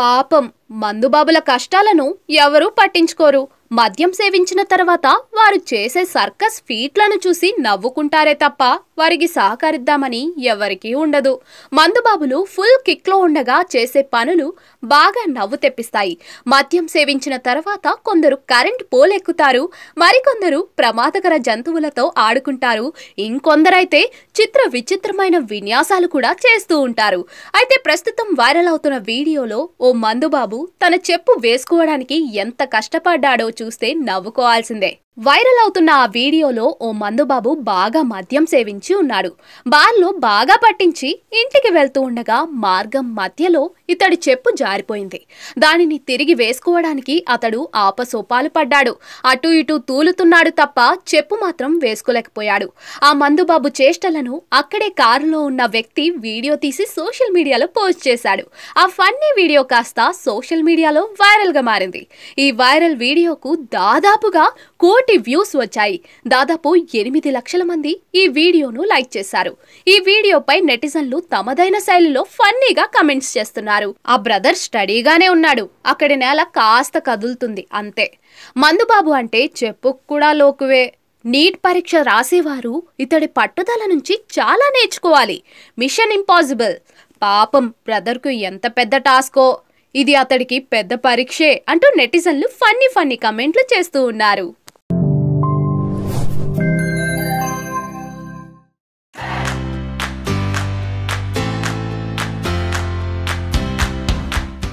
పాపం మందుబాబుల కష్టాలను ఎవరూ పట్టించుకోరు మద్యం సేవించిన తర్వాత వారు చేసే సర్కస్ ఫీట్లను చూసి నవ్వుకుంటారే తప్ప వారికి సహకరిద్దామని ఎవరికీ ఉండదు మందుబాబులు ఫుల్ కిక్లో ఉండగా చేసే పనులు బాగా నవ్వు తెప్పిస్తాయి మద్యం సేవించిన తర్వాత కొందరు కరెంట్ పోలెక్కుతారు మరికొందరు ప్రమాదకర జంతువులతో ఆడుకుంటారు ఇంకొందరైతే చిత్ర విచిత్రమైన విన్యాసాలు కూడా చేస్తూ ఉంటారు అయితే ప్రస్తుతం వైరల్ అవుతున్న వీడియోలో ఓ మందుబాబు తన చెప్పు వేసుకోవడానికి ఎంత కష్టపడ్డాడో చూస్తే నవ్వుకోవాల్సిందే వైరల్ అవుతున్న ఆ వీడియోలో ఓ మందుబాబు బాగా మద్యం సేవించి ఉన్నాడు బార్లో బాగా పట్టించి ఇంటికి వెళ్తూ ఉండగా మార్గం మధ్యలో ఇతడి చెప్పు జారిపోయింది దానిని తిరిగి వేసుకోవడానికి అతడు ఆపసోపాలు పడ్డాడు అటు ఇటు తూలుతున్నాడు తప్ప చెప్పు మాత్రం వేసుకోలేకపోయాడు ఆ మందుబాబు చేష్టలను అక్కడే కారులో ఉన్న వ్యక్తి వీడియో తీసి సోషల్ మీడియాలో పోస్ట్ చేశాడు ఆ ఫన్నీ వీడియో కాస్త సోషల్ మీడియాలో వైరల్గా మారింది ఈ వైరల్ వీడియోకు దాదాపుగా కోటి వ్యూస్ వచ్చాయి దాదాపు ఎనిమిది లక్షల మంది ఈ వీడియోను లైక్ చేశారు ఈ వీడియోపై నెటిజన్లు తమదైన శైలిలో ఫన్నీగా కమెంట్స్ చేస్తున్నారు ఆ బ్రదర్ స్టడీగానే ఉన్నాడు అక్కడి నేల కాస్త కదులుతుంది అంతే మందుబాబు అంటే చెప్పు కూడా లోకువే నీట్ పరీక్ష రాసేవారు ఇతడి పట్టుదల నుంచి చాలా నేర్చుకోవాలి మిషన్ ఇంపాసిబుల్ పాపం బ్రదర్కు ఎంత పెద్ద టాస్కో ఇది అతడికి పెద్ద పరీక్షే అంటూ నెటిజన్లు ఫన్నీ ఫన్నీ కమెంట్లు చేస్తూ ఉన్నారు